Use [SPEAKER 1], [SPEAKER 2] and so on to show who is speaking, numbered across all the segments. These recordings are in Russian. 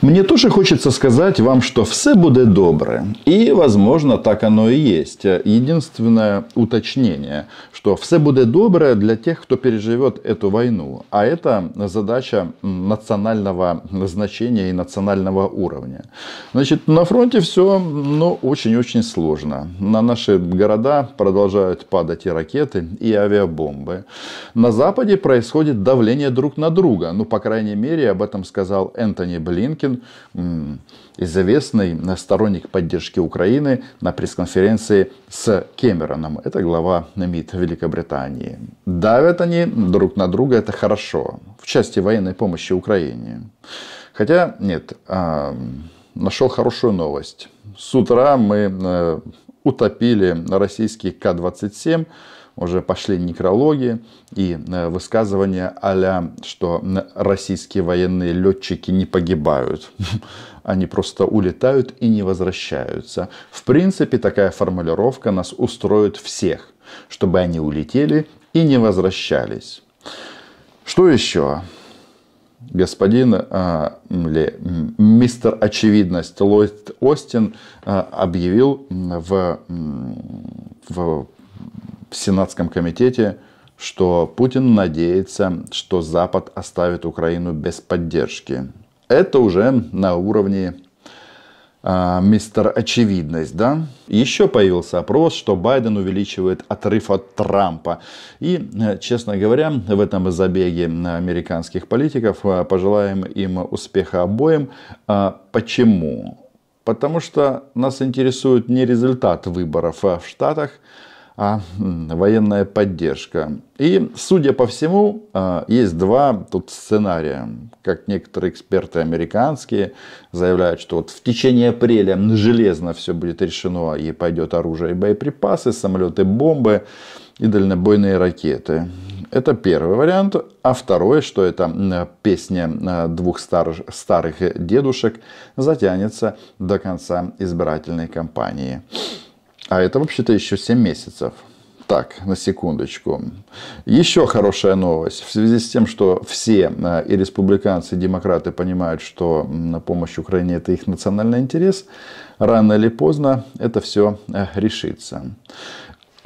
[SPEAKER 1] Мне тоже хочется сказать вам, что все будет добре. И, возможно, так оно и есть. Единственное уточнение, что все будет добре для тех, кто переживет эту войну. А это задача национального значения и национального уровня. Значит, на фронте все ну, очень-очень сложно. На наши города продолжают падать и ракеты, и авиабомбы. На Западе происходит давление друг на друга. Ну, по крайней мере, об этом сказал Энтони Блинкин Путин, известный сторонник поддержки Украины, на пресс-конференции с Кемероном Это глава МИД Великобритании. Давят они друг на друга, это хорошо. В части военной помощи Украине. Хотя, нет, нашел хорошую новость. С утра мы э, утопили российские К-27, уже пошли некрологи и э, высказывания а что российские военные летчики не погибают. Они просто улетают и не возвращаются. В принципе, такая формулировка нас устроит всех, чтобы они улетели и не возвращались. Что еще? господин или а, мистер очевидность Ллойд Остин а, объявил в, в, в Сенатском комитете, что Путин надеется, что Запад оставит Украину без поддержки. Это уже на уровне а, мистер очевидность, да? Еще появился опрос, что Байден увеличивает отрыв от Трампа. И, э, честно говоря, в этом забеге американских политиков э, пожелаем им успеха обоим. А, почему? Потому что нас интересует не результат выборов э, в Штатах, а, военная поддержка. И, судя по всему, а, есть два тут сценария. Как некоторые эксперты американские заявляют, что вот в течение апреля железно все будет решено и а пойдет оружие и боеприпасы, самолеты, бомбы и дальнобойные ракеты. Это первый вариант. А второй, что это песня двух стар, старых дедушек, затянется до конца избирательной кампании. А это вообще-то еще 7 месяцев. Так, на секундочку. Еще хорошая новость. В связи с тем, что все э, и республиканцы, и демократы понимают, что на помощь Украине это их национальный интерес, рано или поздно это все э, решится.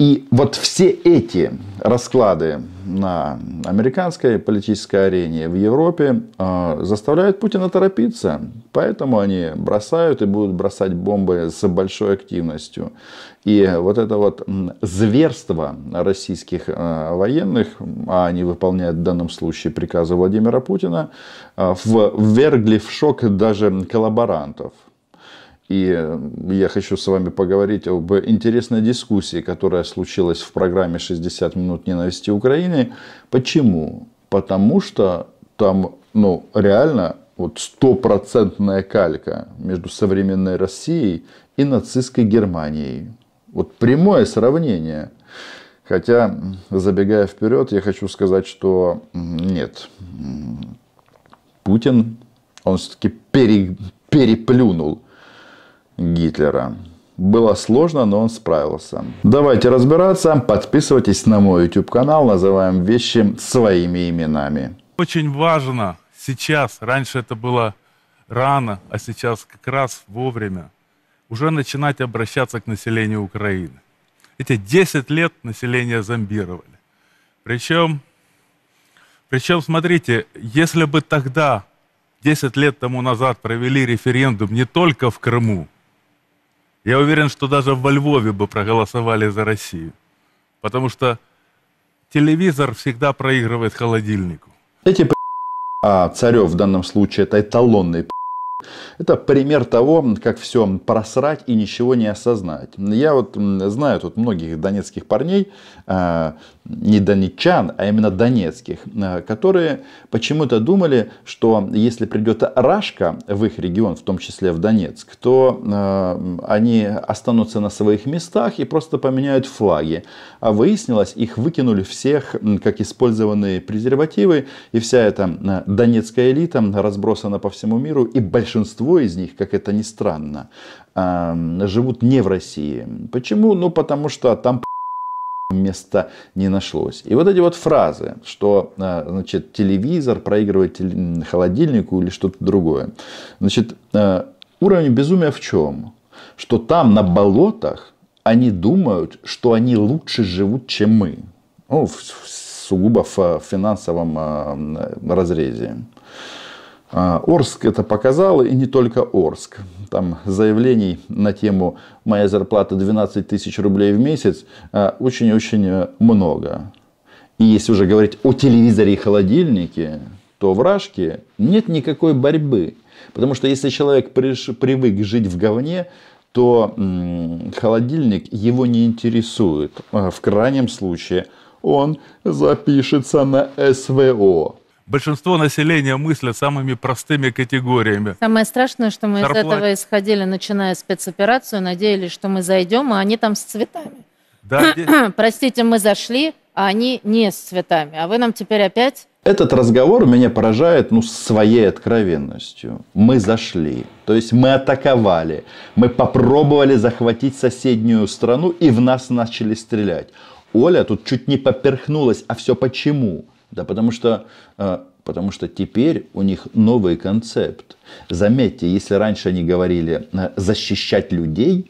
[SPEAKER 1] И вот все эти расклады на американской политической арене в Европе э, заставляют Путина торопиться. Поэтому они бросают и будут бросать бомбы с большой активностью. И вот это вот зверство российских э, военных, а они выполняют в данном случае приказы Владимира Путина, э, ввергли в шок даже коллаборантов. И э, я хочу с вами поговорить об интересной дискуссии, которая случилась в программе «60 минут ненависти Украины». Почему? Потому что там ну, реально вот стопроцентная калька между современной Россией и нацистской Германией. Вот прямое сравнение. Хотя, забегая вперед, я хочу сказать, что нет. Путин, он все-таки пере, переплюнул Гитлера. Было сложно, но он справился. Давайте разбираться. Подписывайтесь на мой YouTube канал. Называем вещи своими именами.
[SPEAKER 2] Очень важно сейчас, раньше это было рано, а сейчас как раз вовремя, уже начинать обращаться к населению Украины. Эти 10 лет население зомбировали. Причем, причем, смотрите, если бы тогда, 10 лет тому назад, провели референдум не только в Крыму, я уверен, что даже во Львове бы проголосовали за Россию. Потому что телевизор всегда проигрывает холодильнику.
[SPEAKER 1] Эти а Царев в данном случае это эталонный это пример того, как все просрать и ничего не осознать. Я вот знаю тут многих донецких парней, а, не донечан, а именно донецких, а, которые почему-то думали, что если придет Рашка в их регион, в том числе в Донецк, то а, они останутся на своих местах и просто поменяют флаги. А выяснилось, их выкинули всех, как использованные презервативы, и вся эта донецкая элита разбросана по всему миру и большая большинство из них, как это ни странно, эм, живут не в России. Почему? Ну, потому что там места не нашлось. И вот эти вот фразы, что э, значит, телевизор проигрывает холодильнику или что-то другое. Значит, э, уровень безумия в чем? Что там на болотах они думают, что они лучше живут, чем мы. Ну, сугубо в финансовом э, разрезе. А, Орск это показал, и не только Орск. Там заявлений на тему «Моя зарплата 12 тысяч рублей в месяц» а, очень-очень э, много. И если уже говорить о телевизоре и холодильнике, то в Рашке нет никакой борьбы. Потому что если человек привык жить в говне, то холодильник его не интересует. А в крайнем случае он запишется
[SPEAKER 2] на СВО большинство населения мыслят самыми простыми категориями.
[SPEAKER 3] Самое страшное, что мы Зарплат... из этого исходили, начиная спецоперацию, надеялись, что мы зайдем, а они там с цветами. Да, Простите, мы зашли, а они не с цветами. А вы нам теперь опять...
[SPEAKER 1] Этот разговор меня поражает ну, своей откровенностью. Мы зашли, то есть мы атаковали, мы попробовали захватить соседнюю страну и в нас начали стрелять. Оля тут чуть не поперхнулась, а все почему? Да потому что, э, потому что теперь у них новый концепт. Заметьте, если раньше они говорили э, защищать людей,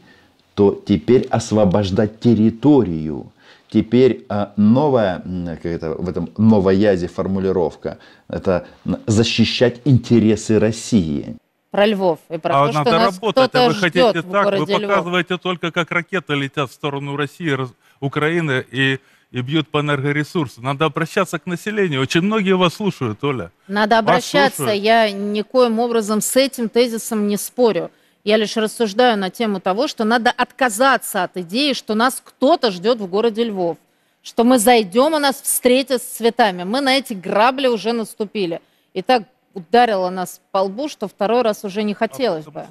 [SPEAKER 1] то теперь освобождать территорию. Теперь э, новая, как это, в этом новоязе формулировка, это защищать интересы России
[SPEAKER 3] про Львов и про а то, надо что нас работать, то вы хотите так, вы показываете
[SPEAKER 2] Львов. только, как ракеты летят в сторону России, Украины и и бьют по энергоресурсу. Надо обращаться к населению. Очень многие вас слушают, Оля.
[SPEAKER 3] Надо обращаться. Я никоим образом с этим тезисом не спорю. Я лишь рассуждаю на тему того, что надо отказаться от идеи, что нас кто-то ждет в городе Львов. Что мы зайдем, а нас встретят с цветами. Мы на эти грабли уже наступили. И так ударила нас по лбу, что второй раз уже не хотелось бы.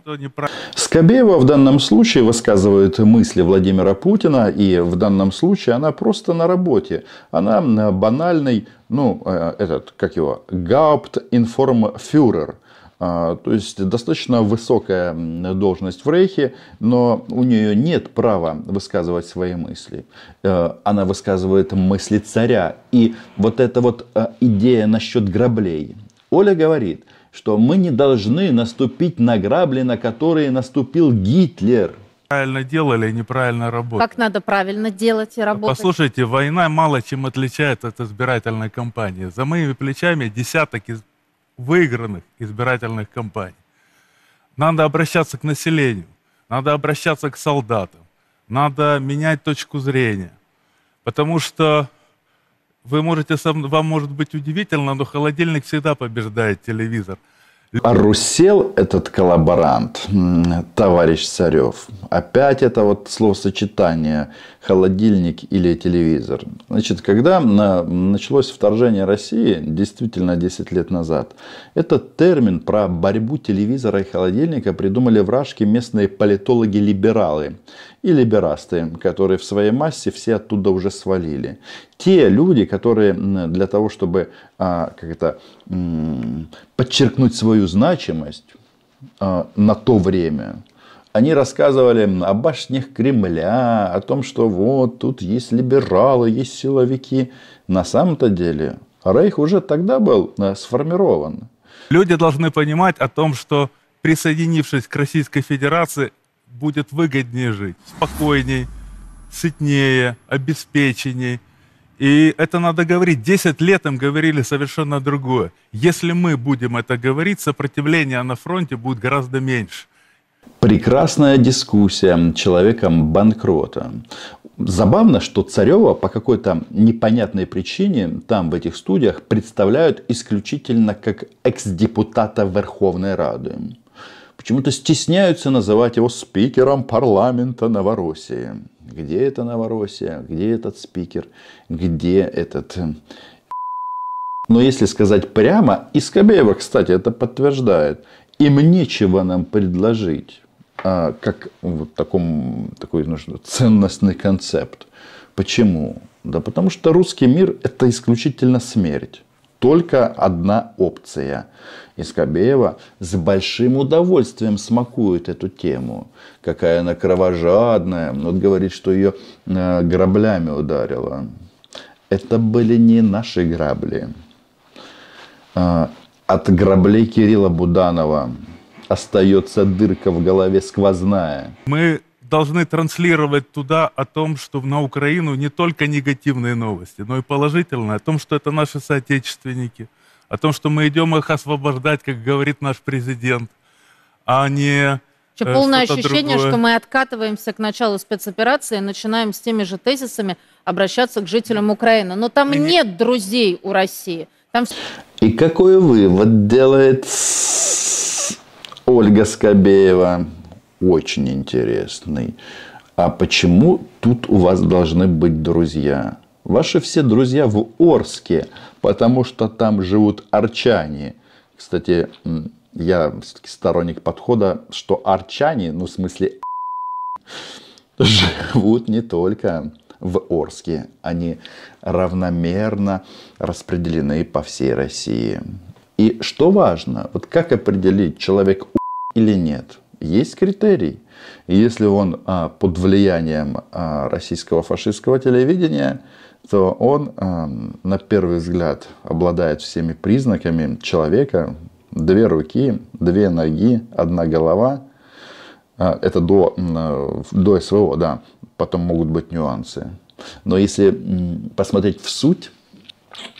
[SPEAKER 1] Скобеева в данном случае высказывает мысли Владимира Путина, и в данном случае она просто на работе. Она э, банальный, ну, э, этот, как его, Гауптинформфюрер. А, то есть достаточно высокая должность в Рейхе, но у нее нет права высказывать свои мысли. Э, она высказывает мысли царя. И вот эта вот идея насчет граблей, Оля говорит, что мы не должны
[SPEAKER 2] наступить на грабли, на которые наступил Гитлер. Правильно делали неправильно работали. Как
[SPEAKER 3] надо правильно делать и а работать? Послушайте,
[SPEAKER 2] война мало чем отличается от избирательной кампании. За моими плечами десяток из выигранных избирательных кампаний. Надо обращаться к населению, надо обращаться к солдатам, надо менять точку зрения. Потому что вы можете, вам может быть удивительно, но холодильник всегда побеждает телевизор.
[SPEAKER 1] А Русел этот коллаборант, товарищ Царев. Опять это вот словосочетание холодильник или телевизор. Значит, когда началось вторжение России, действительно 10 лет назад, этот термин про борьбу телевизора и холодильника придумали вражки местные политологи-либералы и либерасты, которые в своей массе все оттуда уже свалили. Те люди, которые для того, чтобы а, как это, подчеркнуть свою значимость а, на то время, они рассказывали о башнях Кремля, о том, что вот тут есть либералы, есть силовики. На самом-то деле Рейх уже тогда был э, сформирован.
[SPEAKER 2] Люди должны понимать о том, что присоединившись к Российской Федерации, будет выгоднее жить, спокойней, сытнее, обеспеченней. И это надо говорить. Десять лет им говорили совершенно другое. Если мы будем это говорить, сопротивление на фронте будет гораздо меньше.
[SPEAKER 1] Прекрасная дискуссия человеком банкрота. Забавно, что Царева по какой-то непонятной причине там в этих студиях представляют исключительно как экс-депутата Верховной Рады почему-то стесняются называть его спикером парламента Новороссии. Где это Новороссия? Где этот спикер? Где этот... Э, Но если сказать прямо, и Скобеева, кстати, это подтверждает, им нечего нам предложить а, как вот таком, такой ну, ценностный концепт. Почему? Да потому что русский мир – это исключительно смерть только одна опция. И Скобеева с большим удовольствием смакует эту тему. Какая она кровожадная. Ну, вот говорит, что ее э, граблями ударила. Это были не наши грабли. А, от граблей Кирилла Буданова остается дырка в голове сквозная.
[SPEAKER 2] Мы должны транслировать туда о том, что на Украину не только негативные новости, но и положительные, о том, что это наши соотечественники, о том, что мы идем их освобождать, как говорит наш президент, а не Еще э, полное ощущение, другое. что мы
[SPEAKER 3] откатываемся к началу спецоперации и начинаем с теми же тезисами обращаться к жителям Украины. Но там и нет друзей у России. Там...
[SPEAKER 1] И какой вывод делает Ольга Скобеева? очень интересный. А почему тут у вас должны быть друзья? Ваши все друзья в Орске, потому что там живут арчане. Кстати, я сторонник подхода, что арчане, ну в смысле, живут не только в Орске. Они равномерно распределены по всей России. И что важно, вот как определить, человек или нет – есть критерий. И если он а, под влиянием а, российского фашистского телевидения, то он, а, на первый взгляд, обладает всеми признаками человека. Две руки, две ноги, одна голова. А, это до, до СВО, да. Потом могут быть нюансы. Но если посмотреть в суть,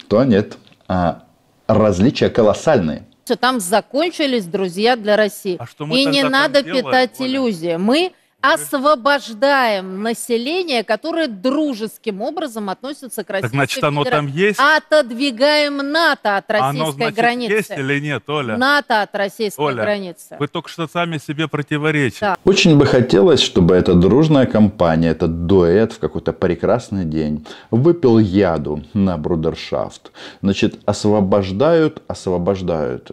[SPEAKER 1] то нет. А, различия колоссальные.
[SPEAKER 3] Там закончились друзья для России. А что мы и не надо делаем? питать иллюзии. Мы освобождаем население, которое дружеским образом относится к России, Так значит, оно там есть? Отодвигаем НАТО от российской оно, значит, границы. есть или нет, Оля? НАТО от российской Оля, границы.
[SPEAKER 2] вы только что сами себе противоречите. Да. Очень бы хотелось,
[SPEAKER 1] чтобы эта дружная компания, этот дуэт в какой-то прекрасный день выпил яду на брудершафт. Значит, освобождают, освобождают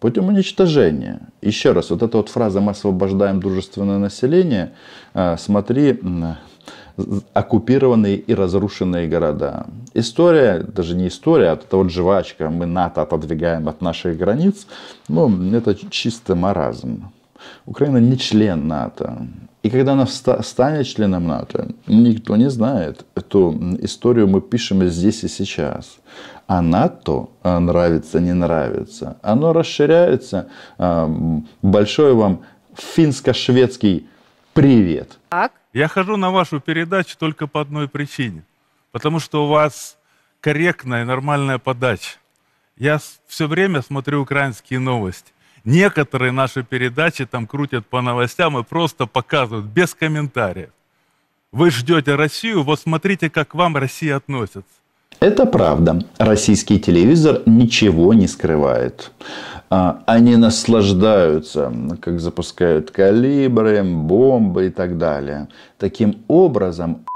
[SPEAKER 1] путем уничтожения. Еще раз, вот эта вот фраза «мы освобождаем дружественное население» населения, э, смотри, оккупированные и разрушенные города. История, даже не история, а это вот жвачка, мы НАТО отодвигаем от наших границ, ну, это чисто маразм. Украина не член НАТО. И когда она станет членом НАТО, никто не знает. Эту историю мы пишем здесь и сейчас. А НАТО, э, нравится, не нравится, оно расширяется. Э, большой вам финско-шведский Привет.
[SPEAKER 2] Так. Я хожу на вашу передачу только по одной причине. Потому что у вас корректная, нормальная подача. Я все время смотрю украинские новости. Некоторые наши передачи там крутят по новостям и просто показывают без комментариев. Вы ждете Россию, вот смотрите, как к вам Россия относится.
[SPEAKER 1] Это правда. Российский телевизор ничего не скрывает. А, они наслаждаются, как запускают калибры, бомбы и так далее. Таким образом,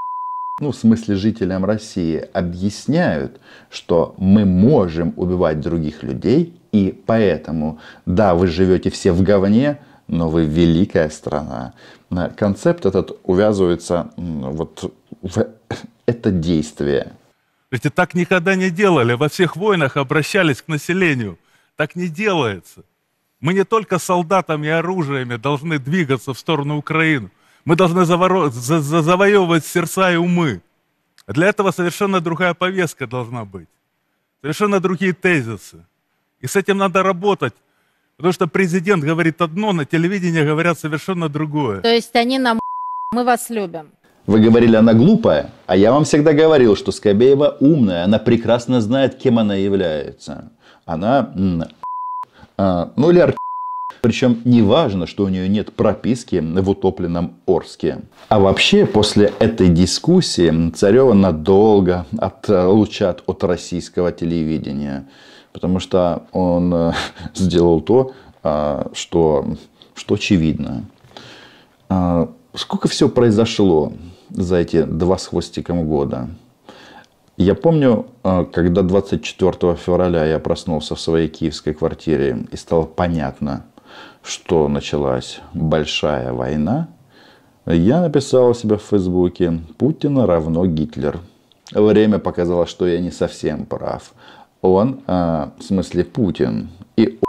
[SPEAKER 1] ну, в смысле жителям России, объясняют, что мы можем убивать других людей, и поэтому, да, вы живете все в говне, но вы великая страна. Концепт этот увязывается вот в это действие.
[SPEAKER 2] Ведь так никогда не делали. Во всех войнах обращались к населению. Так не делается. Мы не только солдатами и оружиями должны двигаться в сторону Украины. Мы должны заворо... за... За... завоевывать сердца и умы. для этого совершенно другая повестка должна быть. Совершенно другие тезисы. И с этим надо работать. Потому что президент говорит одно, на телевидении говорят совершенно другое.
[SPEAKER 3] То есть они нам... Мы вас любим.
[SPEAKER 1] Вы говорили, она глупая, а я вам всегда говорил, что Скобеева умная, она прекрасно знает, кем она является. Она а, ну или Причем не важно, что у нее нет прописки в утопленном Орске. А вообще, после этой дискуссии Царева надолго отлучат э, от российского телевидения. Потому что он э, сделал то, а, что, что очевидно. А, сколько все произошло? за эти два с хвостиком года. Я помню, э, когда 24 февраля я проснулся в своей киевской квартире и стало понятно, что началась большая война, я написал себя в Фейсбуке «Путин равно Гитлер». Время показало, что я не совсем прав. Он, э, в смысле Путин и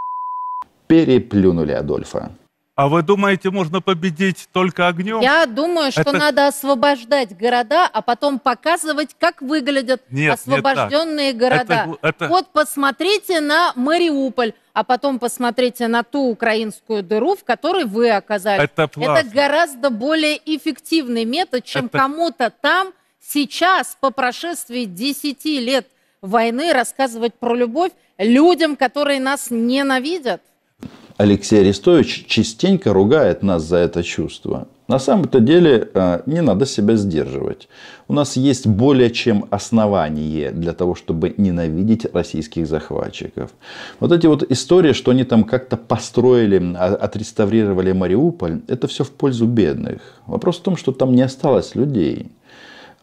[SPEAKER 1] переплюнули
[SPEAKER 2] Адольфа. А вы думаете, можно победить только огнем?
[SPEAKER 3] Я думаю, что Это... надо освобождать города, а потом показывать, как выглядят нет, освобожденные нет, города. Это... Это... Вот посмотрите на Мариуполь, а потом посмотрите на ту украинскую дыру, в которой вы оказались. Это, плавно. Это гораздо более эффективный метод, чем Это... кому-то там сейчас, по прошествии 10 лет войны, рассказывать про любовь людям, которые нас ненавидят.
[SPEAKER 1] Алексей Арестович частенько ругает нас за это чувство. На самом-то деле э, не надо себя сдерживать. У нас есть более чем основание для того, чтобы ненавидеть российских захватчиков. Вот эти вот истории, что они там как-то построили, а, отреставрировали Мариуполь, это все в пользу бедных. Вопрос в том, что там не осталось людей.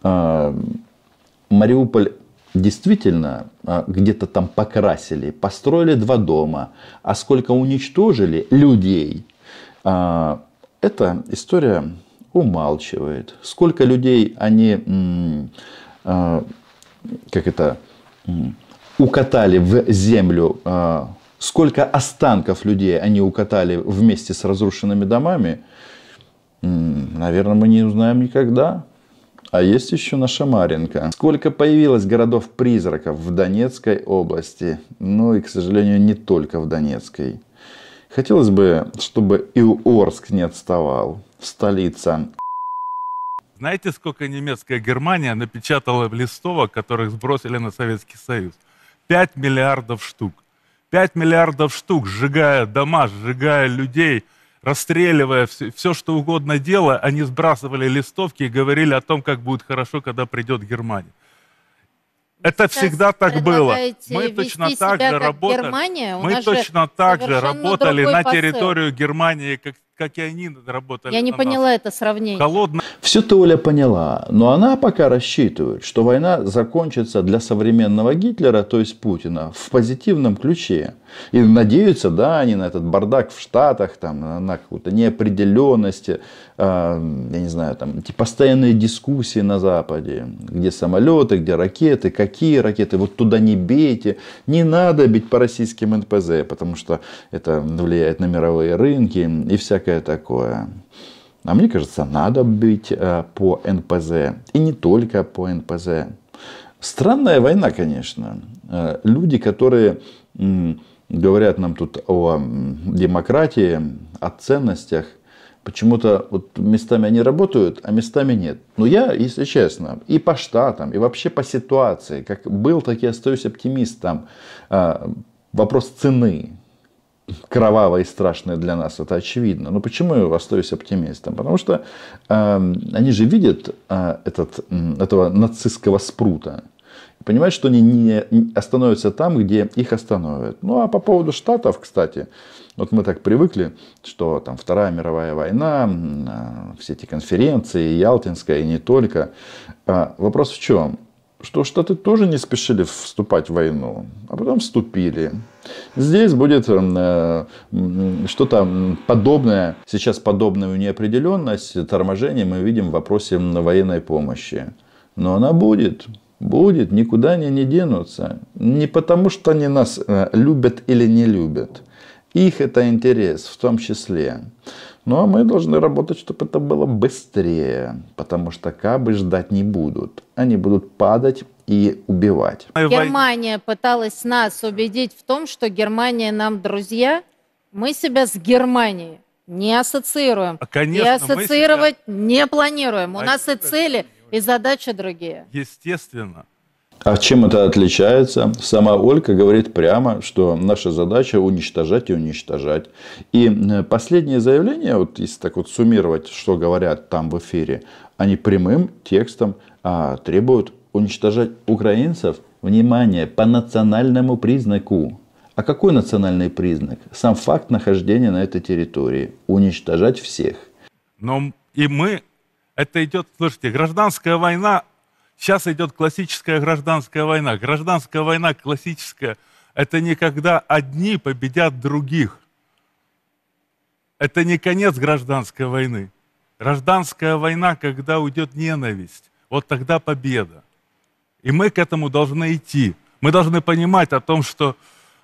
[SPEAKER 1] Э, Мариуполь действительно а, где-то там покрасили, построили два дома, а сколько уничтожили людей, а, эта история умалчивает. Сколько людей они, а, как это, укатали в землю, сколько останков людей они укатали вместе с разрушенными домами, наверное, мы не узнаем никогда. А есть еще наша Маринка. Сколько появилось городов-призраков в Донецкой области? Ну и, к сожалению, не только в Донецкой. Хотелось бы, чтобы и Орск не отставал. Столица.
[SPEAKER 2] Знаете, сколько немецкая Германия напечатала листовок, которых сбросили на Советский Союз? 5 миллиардов штук. 5 миллиардов штук, сжигая дома, сжигая людей – расстреливая все, все, что угодно дело, они сбрасывали листовки и говорили о том, как будет хорошо, когда придет Германия. Это Сейчас всегда так было. Мы точно так же работали. Германия? Мы точно так же работали на территорию Германии, как как и они работали. Я не поняла
[SPEAKER 3] нас. это сравнение.
[SPEAKER 2] Холодно.
[SPEAKER 1] Все ты, Оля, поняла. Но она пока рассчитывает, что война закончится для современного Гитлера, то есть Путина, в позитивном ключе. И надеются, да, они на этот бардак в Штатах, там, на какую-то неопределенность, Эм, я не знаю, там, эти постоянные дискуссии на Западе, где самолеты, где ракеты, какие ракеты, вот туда не бейте, не надо бить по российским НПЗ, потому что это влияет на мировые рынки и всякое такое. А мне кажется, надо бить э, по НПЗ, и не только по НПЗ. Странная война, конечно. Э, люди, которые говорят нам тут о демократии, о ценностях – Почему-то вот местами они работают, а местами нет. Но я, если честно, и по штатам, и вообще по ситуации, как был, так и остаюсь оптимистом. А, вопрос цены кровавая и страшная для нас, это очевидно. Но почему я остаюсь оптимистом? Потому что э, они же видят э, этот, этого нацистского спрута понимают, что они не остановятся там, где их остановят. Ну а по поводу Штатов, кстати, вот мы так привыкли, что там Вторая мировая война, а, все эти конференции, Ялтинская, и не только. А, вопрос в чем? Что Штаты тоже не спешили вступать в войну, а потом вступили. Здесь будет а, что-то подобное. Сейчас подобную неопределенность, торможение мы видим в вопросе военной помощи. Но она будет. Будет, никуда они не денутся. Не потому, что они нас э, любят или не любят. Их это интерес в том числе. Ну а мы должны работать, чтобы это было быстрее, потому что кабы ждать не будут. Они будут падать и убивать. Германия
[SPEAKER 3] пыталась нас убедить в том, что Германия нам друзья. Мы себя с Германией не ассоциируем. А,
[SPEAKER 2] конечно, и ассоциировать
[SPEAKER 3] себя... не планируем. У а нас и цели и задачи другие.
[SPEAKER 2] Естественно.
[SPEAKER 1] А чем это отличается? Сама Ольга говорит прямо, что наша задача уничтожать и уничтожать. И э, последнее заявление, вот если так вот суммировать, что говорят там в эфире, они прямым текстом а, требуют уничтожать украинцев, внимание, по национальному признаку. А какой национальный признак? Сам факт нахождения на этой территории. Уничтожать всех.
[SPEAKER 2] Но и мы это идет, слушайте, гражданская война, сейчас идет классическая гражданская война. Гражданская война классическая, это не когда одни победят других. Это не конец гражданской войны. Гражданская война, когда уйдет ненависть, вот тогда победа. И мы к этому должны идти. Мы должны понимать о том, что,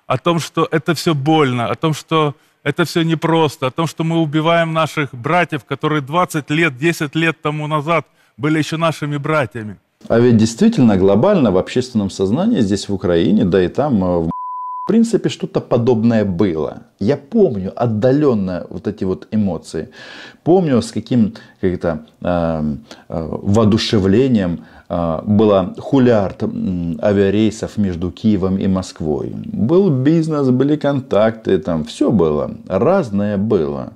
[SPEAKER 2] о том, что это все больно, о том, что это все непросто, о том, что мы убиваем наших братьев, которые 20 лет, 10 лет тому назад были еще нашими братьями.
[SPEAKER 1] А ведь действительно глобально в общественном сознании здесь в Украине, да и там э, в в принципе, что-то подобное было. Я помню отдаленно вот эти вот эмоции. Помню, с каким как это, э, э, воодушевлением а, была хулиард авиарейсов между Киевом и Москвой. Был бизнес, были контакты, там все было. Разное было.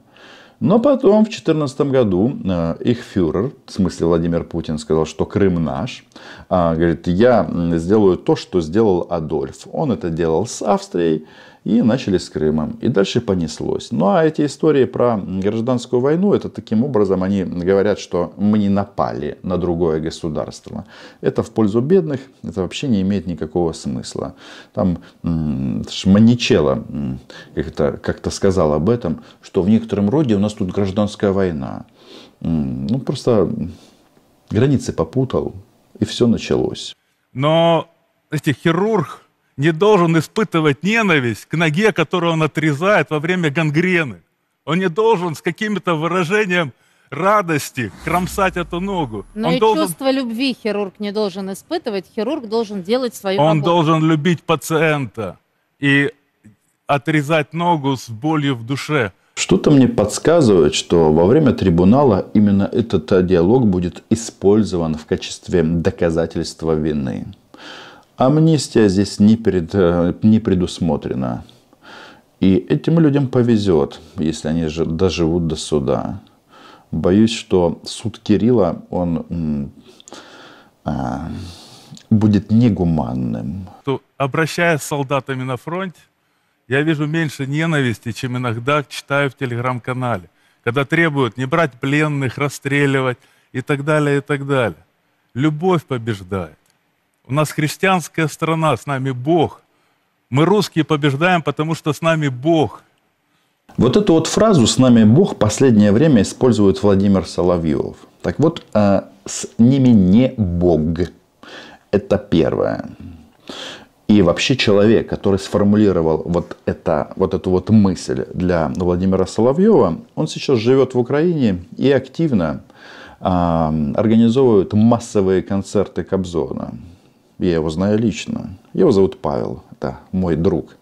[SPEAKER 1] Но потом, в 2014 году, а, их фюрер, в смысле Владимир Путин, сказал, что Крым наш. А, говорит, я сделаю то, что сделал Адольф. Он это делал с Австрией и начали с Крымом, И дальше понеслось. Ну а эти истории про гражданскую войну, это таким образом они говорят, что мы не напали на другое государство. Это в пользу бедных, это вообще не имеет никакого смысла. Там Маничела как-то как сказал об этом, что в некотором роде у нас тут гражданская война. Ну просто границы попутал, и все началось.
[SPEAKER 2] Но эти хирург не должен испытывать ненависть к ноге, которую он отрезает во время гангрены. Он не должен с каким-то выражением радости кромсать эту ногу. Но он и должен... чувство
[SPEAKER 3] любви хирург не должен испытывать. Хирург должен делать свою Он работу.
[SPEAKER 2] должен любить пациента и отрезать ногу с болью в душе. Что-то
[SPEAKER 1] мне подсказывает, что во время трибунала именно этот диалог будет использован в качестве доказательства вины. Амнистия здесь не, пред, э, не предусмотрена. И этим людям повезет, если они доживут до суда. Боюсь, что суд Кирилла, он а, будет негуманным.
[SPEAKER 2] Обращаясь с солдатами на фронт, я вижу меньше ненависти, чем иногда читаю в телеграм-канале, когда требуют не брать пленных, расстреливать и так далее, и так далее. Любовь побеждает. У нас христианская страна, с нами Бог. Мы русские побеждаем, потому что с нами Бог.
[SPEAKER 1] Вот эту вот фразу «с нами Бог» последнее время использует Владимир Соловьев. Так вот, э, с ними не Бог. Это первое. И вообще человек, который сформулировал вот, это, вот эту вот мысль для Владимира Соловьева, он сейчас живет в Украине и активно э, организовывает массовые концерты Кобзона. Я его знаю лично. Его зовут Павел. Это мой друг.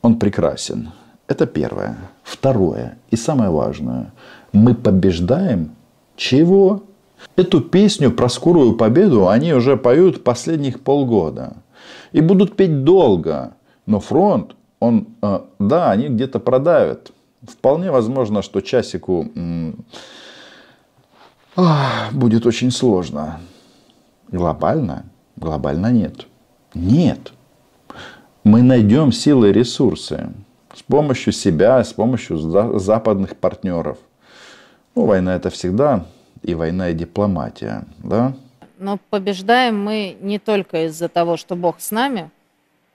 [SPEAKER 1] Он прекрасен. Это первое. Второе. И самое важное. Мы побеждаем чего? Эту песню про скорую победу они уже поют последних полгода. И будут петь долго. Но фронт, он, э, да, они где-то продавят. Вполне возможно, что часику будет очень сложно. Глобально Глобально нет. Нет. Мы найдем силы и ресурсы с помощью себя, с помощью западных партнеров. Ну, война это всегда и война, и дипломатия, да?
[SPEAKER 3] Но побеждаем мы не только из-за того, что Бог с нами,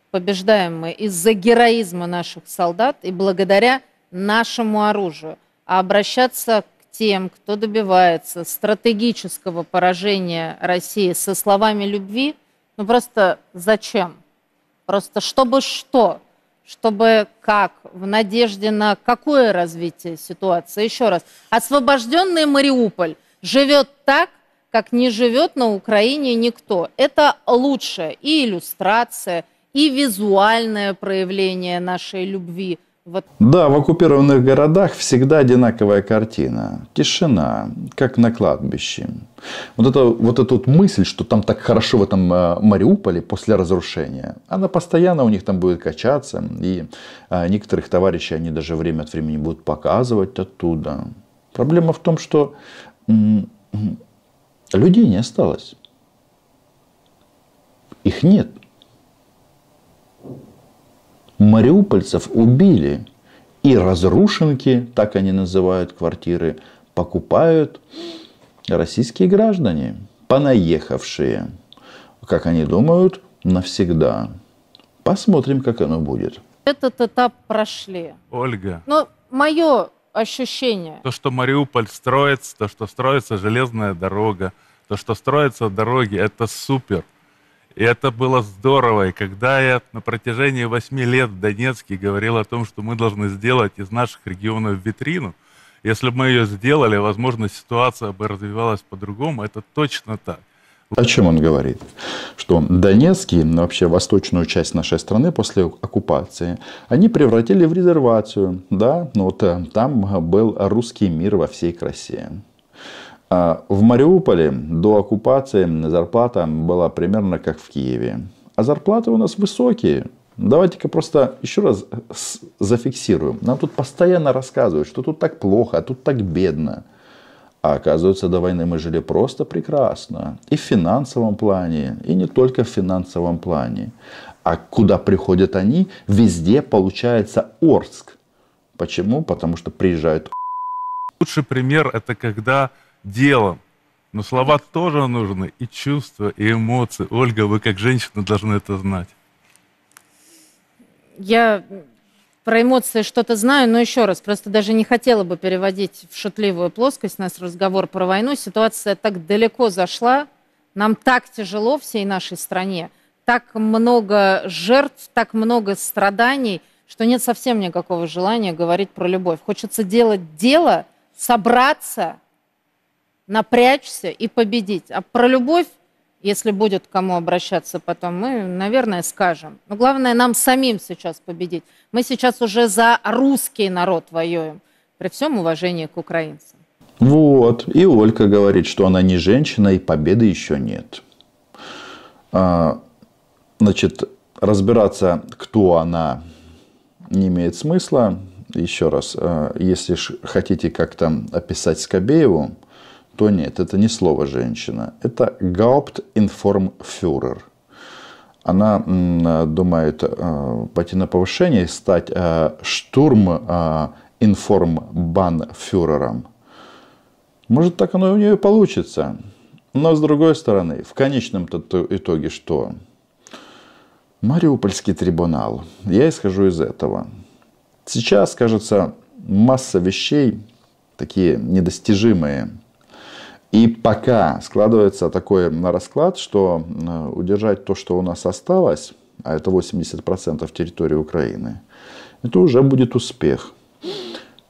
[SPEAKER 3] побеждаем мы из-за героизма наших солдат и благодаря нашему оружию. А обращаться тем, кто добивается стратегического поражения России со словами любви, ну просто зачем? Просто чтобы что? Чтобы как? В надежде на какое развитие ситуации? Еще раз. Освобожденный Мариуполь живет так, как не живет на Украине никто. Это лучшая и иллюстрация, и визуальное проявление нашей любви – вот.
[SPEAKER 1] Да, в оккупированных городах всегда одинаковая картина. Тишина, как на кладбище. Вот, это, вот эта вот мысль, что там так хорошо в этом э, Мариуполе после разрушения, она постоянно у них там будет качаться. И а, некоторых товарищей они даже время от времени будут показывать оттуда. Проблема в том, что людей не осталось. Их нет мариупольцев убили. И разрушенки, так они называют квартиры, покупают российские граждане, понаехавшие, как они думают, навсегда. Посмотрим, как оно будет.
[SPEAKER 3] Этот этап прошли. Ольга. Но ну, мое ощущение.
[SPEAKER 2] То, что Мариуполь строится, то, что строится железная дорога, то, что строятся дороги, это супер. И это было здорово. И когда я на протяжении восьми лет в Донецке говорил о том, что мы должны сделать из наших регионов витрину, если бы мы ее сделали, возможно, ситуация бы развивалась по-другому. Это точно так.
[SPEAKER 1] О чем он говорит? Что Донецкий, вообще восточную часть нашей страны после оккупации, они превратили в резервацию. Да, но вот э, там был русский мир во всей красе. А в Мариуполе до оккупации зарплата была примерно как в Киеве. А зарплаты у нас высокие. Давайте-ка просто еще раз зафиксируем. Нам тут постоянно рассказывают, что тут так плохо, а тут так бедно. А оказывается, до войны мы жили просто прекрасно. И в финансовом плане, и не только в финансовом плане. А куда приходят они, везде получается Орск. Почему? Потому что приезжают...
[SPEAKER 2] Лучший пример это когда делом. Но слова тоже нужны, и чувства, и эмоции. Ольга, вы как женщина должны это знать.
[SPEAKER 3] Я про эмоции что-то знаю, но еще раз, просто даже не хотела бы переводить в шутливую плоскость наш разговор про войну. Ситуация так далеко зашла, нам так тяжело всей нашей стране, так много жертв, так много страданий, что нет совсем никакого желания говорить про любовь. Хочется делать дело, собраться – напрячься и победить. А про любовь, если будет к кому обращаться потом, мы, наверное, скажем. Но главное нам самим сейчас победить. Мы сейчас уже за русский народ воюем, при всем уважении к украинцам.
[SPEAKER 1] Вот. И Ольга говорит, что она не женщина, и победы еще нет. А, значит, разбираться, кто она, не имеет смысла. Еще раз, а, если хотите как-то описать Скобееву, что нет, это не слово «женщина». Это «Гауптинформфюрер». Она э, думает э, пойти на повышение и стать э, штурм-информбанфюрером. Может, так оно у нее получится. Но, с другой стороны, в конечном итоге что? Мариупольский трибунал. Я исхожу из этого. Сейчас, кажется, масса вещей такие недостижимые. И пока складывается такой на расклад, что э, удержать то, что у нас осталось, а это 80% территории Украины, это уже будет успех.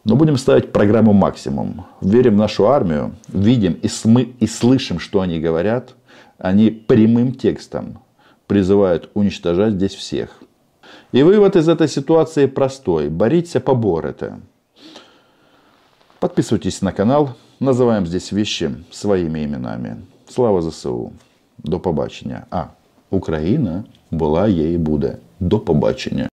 [SPEAKER 1] Но будем ставить программу максимум. Верим в нашу армию, видим и, смы, и слышим, что они говорят. Они прямым текстом призывают уничтожать здесь всех. И вывод из этой ситуации простой. Боритесь, это. Подписывайтесь на канал. Называем здесь вещи своими именами. Слава
[SPEAKER 2] ЗСУ. До побачення. А Україна була є і буде. До побачення.